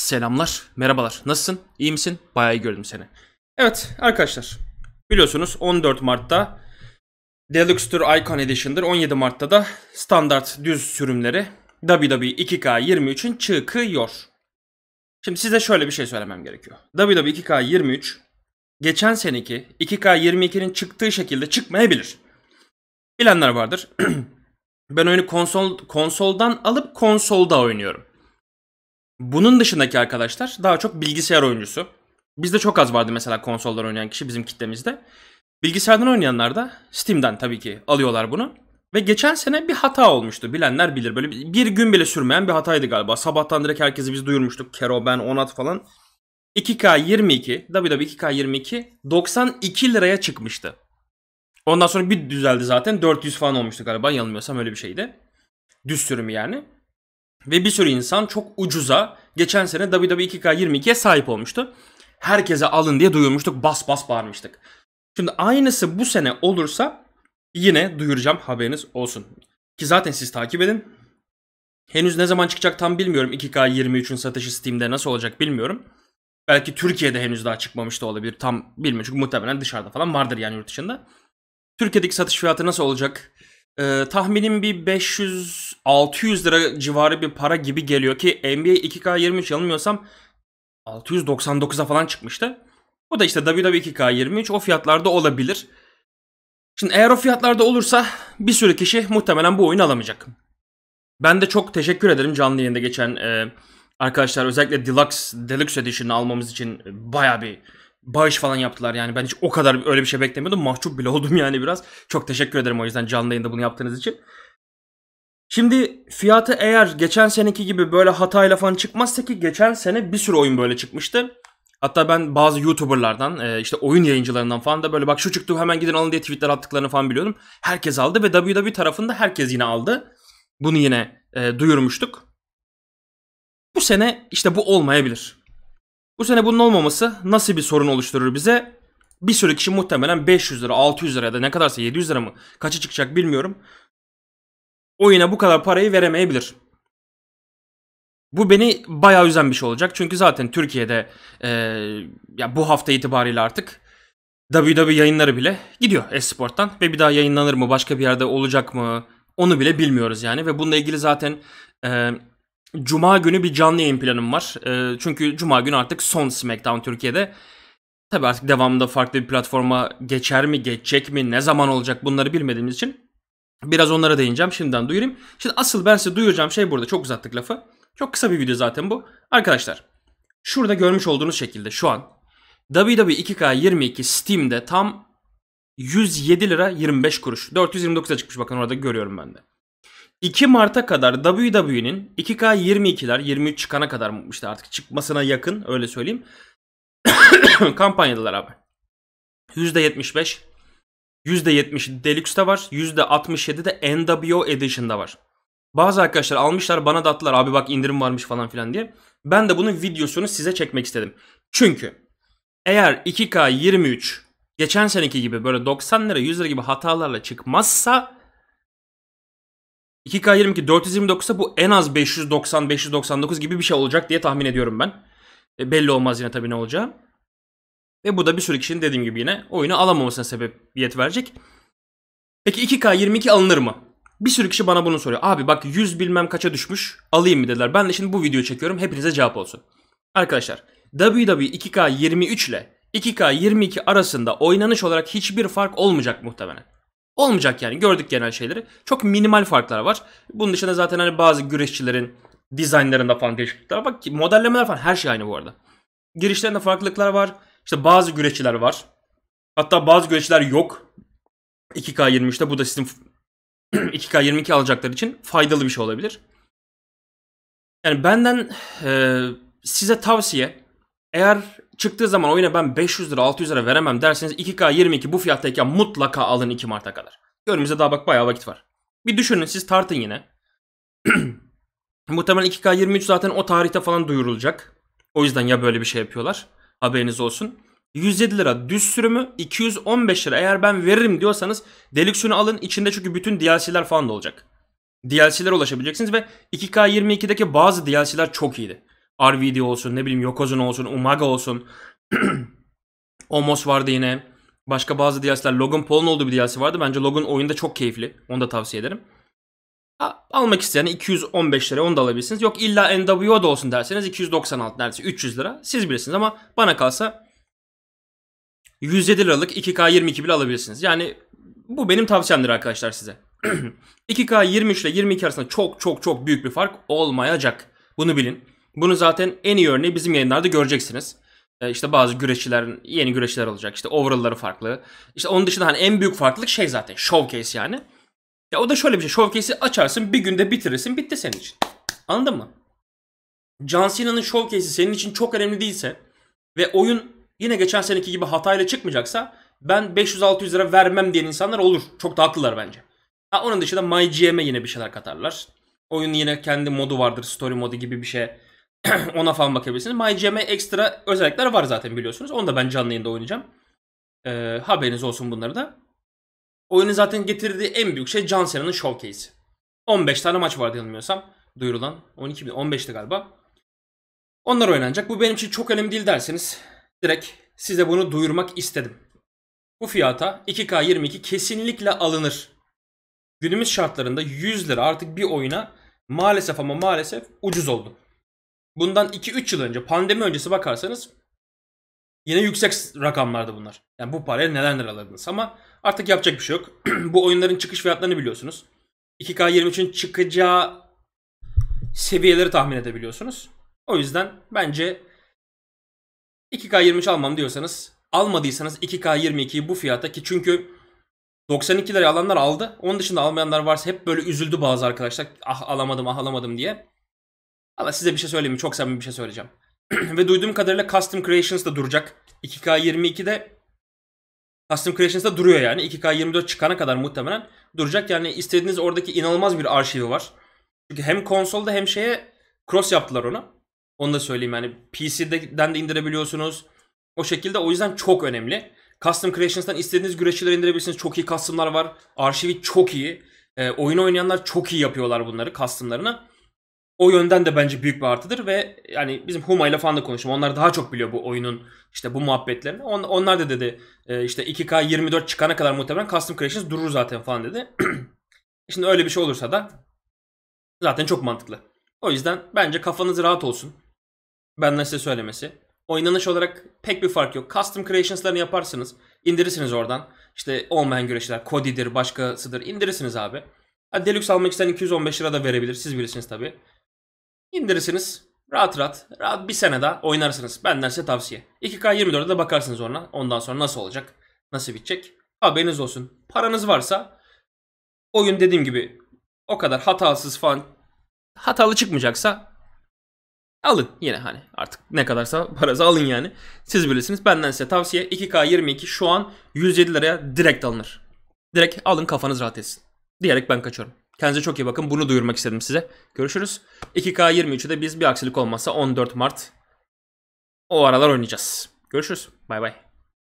Selamlar, merhabalar. Nasılsın? İyi misin? Bayağı iyi gördüm seni. Evet arkadaşlar, biliyorsunuz 14 Mart'ta Deluxe Tour Icon Edition'dır. 17 Mart'ta da standart düz sürümleri WWE 2K23'ün çıkıyor. Şimdi size şöyle bir şey söylemem gerekiyor. WWE 2K23 geçen seneki 2K22'nin çıktığı şekilde çıkmayabilir. Bilenler vardır. ben oyunu konsol konsoldan alıp konsolda oynuyorum. Bunun dışındaki arkadaşlar daha çok bilgisayar oyuncusu. Bizde çok az vardı mesela konsollar oynayan kişi bizim kitlemizde. Bilgisayardan oynayanlar da Steam'den tabii ki alıyorlar bunu. Ve geçen sene bir hata olmuştu. Bilenler bilir. Böyle bir gün bile sürmeyen bir hataydı galiba. Sabahtan direkt herkesi biz duyurmuştuk. Kero, ben, Onat falan. 2K22, WW2K22 92 liraya çıkmıştı. Ondan sonra bir düzeldi zaten. 400 falan olmuştu galiba. Yanılmıyorsam öyle bir şeydi. Düz sürümü yani. Ve bir sürü insan çok ucuza geçen sene WWE 2K22'ye sahip olmuştu. Herkese alın diye duyurmuştuk. Bas bas bağırmıştık. Şimdi aynısı bu sene olursa yine duyuracağım haberiniz olsun. Ki zaten siz takip edin. Henüz ne zaman çıkacak tam bilmiyorum. 2K23'ün satışı Steam'de nasıl olacak bilmiyorum. Belki Türkiye'de henüz daha çıkmamış da olabilir. Tam bilmiyorum çünkü muhtemelen dışarıda falan vardır yani yurt dışında. Türkiye'deki satış fiyatı nasıl olacak? Ee, tahminim bir 500-600 lira civarı bir para gibi geliyor ki NBA 2K23 yanılmıyorsam 699'a falan çıkmıştı. Bu da işte WWE 2K23 o fiyatlarda olabilir. Şimdi eğer o fiyatlarda olursa bir sürü kişi muhtemelen bu oyunu alamayacak. Ben de çok teşekkür ederim canlı yayında geçen e, arkadaşlar özellikle Deluxe Deluxe Edition'ı almamız için baya bir bağış falan yaptılar yani. Ben hiç o kadar öyle bir şey beklemiyordum. Mahcup bile oldum yani biraz. Çok teşekkür ederim o yüzden canlı yayında bunu yaptığınız için. Şimdi fiyatı eğer geçen seneki gibi böyle hatayla falan çıkmazsa ki geçen sene bir sürü oyun böyle çıkmıştı. Hatta ben bazı YouTuber'lardan e, işte oyun yayıncılarından falan da böyle bak şu çıktı hemen gidin alın diye tweetler attıklarını falan biliyordum. Herkes aldı ve WWE tarafında herkes yine aldı. Bunu yine e, duyurmuştuk. Bu sene işte bu olmayabilir. Bu sene bunun olmaması nasıl bir sorun oluşturur bize? Bir sürü kişi muhtemelen 500 lira, 600 lira ya da ne kadarsa 700 lira mı kaça çıkacak bilmiyorum. Oyuna bu kadar parayı veremeyebilir. Bu beni bayağı üzen bir şey olacak. Çünkü zaten Türkiye'de e, ya bu hafta itibariyle artık WWE yayınları bile gidiyor Esport'tan ve bir daha yayınlanır mı başka bir yerde olacak mı onu bile bilmiyoruz yani ve bununla ilgili zaten e, Cuma günü bir canlı yayın planım var. E, çünkü Cuma günü artık son SmackDown Türkiye'de. Tabi artık devamında farklı bir platforma geçer mi, geçecek mi, ne zaman olacak bunları bilmediğimiz için biraz onlara değineceğim. Şimdiden duyurayım. Şimdi asıl ben size duyuracağım şey burada. Çok uzattık lafı. Çok kısa bir video zaten bu. Arkadaşlar şurada görmüş olduğunuz şekilde şu an WWE 2K22 Steam'de tam 107 lira 25 kuruş. 429 çıkmış bakın orada görüyorum ben de. 2 Mart'a kadar WWE'nin 2K22'ler 23 çıkana kadar işte artık çıkmasına yakın öyle söyleyeyim. Kampanyadılar abi. %75 %70 Deluxe'da var. %67 de NWO Edition'da var. Bazı arkadaşlar almışlar bana da attılar abi bak indirim varmış falan filan diye. Ben de bunun videosunu size çekmek istedim. Çünkü eğer 2K23 geçen seneki gibi böyle 90 lira 100 lira gibi hatalarla çıkmazsa 2K22 ise bu en az 590-599 gibi bir şey olacak diye tahmin ediyorum ben. E, belli olmaz yine tabii ne olacağı. Ve bu da bir sürü kişinin dediğim gibi yine oyunu alamamasına sebebiyet verecek. Peki 2K22 alınır mı? Bir sürü kişi bana bunu soruyor. Abi bak 100 bilmem kaça düşmüş alayım mı dediler. Ben de şimdi bu videoyu çekiyorum hepinize cevap olsun. Arkadaşlar WWE 2K23 ile 2K22 arasında oynanış olarak hiçbir fark olmayacak muhtemelen. Olmayacak yani gördük genel şeyleri. Çok minimal farklar var. Bunun dışında zaten hani bazı güreşçilerin dizaynlarında falan değişiklikler var. Bak modellemeler falan her şey aynı bu arada. Girişlerinde farklılıklar var. İşte bazı güreşçiler var. Hatta bazı güreşçiler yok. 2K23'te bu da sizin 2K22 alacaklar için faydalı bir şey olabilir. Yani benden e, size tavsiye eğer çıktığı zaman oyuna ben 500 lira 600 lira veremem derseniz 2K 22 bu fiyattayken mutlaka alın 2 Mart'a kadar. Önümüzde daha bak bayağı vakit var. Bir düşünün siz tartın yine. Muhtemelen 2K 23 zaten o tarihte falan duyurulacak. O yüzden ya böyle bir şey yapıyorlar. Haberiniz olsun. 107 lira düz sürümü 215 lira eğer ben veririm diyorsanız Deluxe'unu alın içinde çünkü bütün DLC'ler falan da olacak. DLC'lere ulaşabileceksiniz ve 2K22'deki bazı DLC'ler çok iyiydi. RVD olsun ne bileyim Yokozuna olsun Umaga olsun. Omos vardı yine. Başka bazı DLC'ler Logan Paul'un olduğu bir DLC vardı. Bence Logan oyunda çok keyifli. Onu da tavsiye ederim. Almak isteyen 215 lira onu da alabilirsiniz. Yok illa NWO da olsun derseniz 296 neredeyse 300 lira. Siz bilirsiniz ama bana kalsa 107 liralık 2K22 bile alabilirsiniz. Yani bu benim tavsiyemdir arkadaşlar size. 2K23 ile 22 arasında çok çok çok büyük bir fark olmayacak. Bunu bilin. Bunu zaten en iyi örneği bizim yayınlarda göreceksiniz. E, işte bazı güreşçilerin yeni güreşçiler olacak. İşte overall'ları farklı. İşte onun dışında hani en büyük farklılık şey zaten showcase yani. Ya o da şöyle bir şey. Showcase'i açarsın bir günde bitirirsin bitti senin için. Anladın mı? John Cena'nın showcase'i senin için çok önemli değilse ve oyun yine geçen seneki gibi hatayla çıkmayacaksa ben 500-600 lira vermem diyen insanlar olur. Çok da haklılar bence. Ha, onun dışında MyGM'e yine bir şeyler katarlar. Oyun yine kendi modu vardır. Story modu gibi bir şey. Ona falan bakabilirsiniz. MyGM'e ekstra özellikler var zaten biliyorsunuz. Onu da ben canlı yayında oynayacağım. Ee, haberiniz olsun bunları da. Oyunun zaten getirdiği en büyük şey John Cena'nın showcase'i. 15 tane maç vardı yanılmıyorsam. Duyurulan. 12 bin 15'ti galiba. Onlar oynanacak. Bu benim için çok önemli değil derseniz direkt size bunu duyurmak istedim. Bu fiyata 2K22 kesinlikle alınır. Günümüz şartlarında 100 lira artık bir oyuna maalesef ama maalesef ucuz oldu bundan 2-3 yıl önce pandemi öncesi bakarsanız yine yüksek rakamlardı bunlar. Yani bu paraya neler neler alırdınız ama artık yapacak bir şey yok. bu oyunların çıkış fiyatlarını biliyorsunuz. 2K23'ün çıkacağı seviyeleri tahmin edebiliyorsunuz. O yüzden bence 2K23 almam diyorsanız almadıysanız 2K22'yi bu fiyata ki çünkü 92 liraya alanlar aldı. Onun dışında almayanlar varsa hep böyle üzüldü bazı arkadaşlar. Ah alamadım ah alamadım diye. Ama size bir şey söyleyeyim mi? Çok samimi bir şey söyleyeceğim. Ve duyduğum kadarıyla Custom Creations da duracak. 2K22'de Custom Creations da duruyor yani. 2K24 çıkana kadar muhtemelen duracak. Yani istediğiniz oradaki inanılmaz bir arşivi var. Çünkü hem konsolda hem şeye cross yaptılar onu. Onu da söyleyeyim yani PC'den de indirebiliyorsunuz. O şekilde o yüzden çok önemli. Custom Creations'tan istediğiniz güreşçileri indirebilirsiniz. Çok iyi custom'lar var. Arşivi çok iyi. E, oyun oynayanlar çok iyi yapıyorlar bunları custom'larını o yönden de bence büyük bir artıdır ve yani bizim Huma ile falan da konuştum. Onlar daha çok biliyor bu oyunun işte bu muhabbetlerini. On, onlar da dedi e, işte 2K 24 çıkana kadar muhtemelen Custom Creations durur zaten falan dedi. Şimdi öyle bir şey olursa da zaten çok mantıklı. O yüzden bence kafanız rahat olsun. Benden size söylemesi. Oynanış olarak pek bir fark yok. Custom Creations'larını yaparsınız. indirirsiniz oradan. İşte olmayan güreşler, Kodi'dir, başkasıdır. indirirsiniz abi. Deluxe almak isteyen 215 lira da verebilir. Siz bilirsiniz tabii. İndirirsiniz. Rahat rahat. Rahat bir sene daha oynarsınız. Benden size tavsiye. 2K24'e de bakarsınız ona. Ondan sonra nasıl olacak? Nasıl bitecek? Haberiniz olsun. Paranız varsa oyun dediğim gibi o kadar hatasız falan hatalı çıkmayacaksa alın yine hani artık ne kadarsa parası alın yani. Siz bilirsiniz. Benden size tavsiye 2K22 şu an 107 liraya direkt alınır. Direkt alın kafanız rahat etsin. Diyerek ben kaçıyorum. Kendinize çok iyi bakın. Bunu duyurmak istedim size. Görüşürüz. 2K23'ü de biz bir aksilik olmazsa 14 Mart o aralar oynayacağız. Görüşürüz. Bay bay.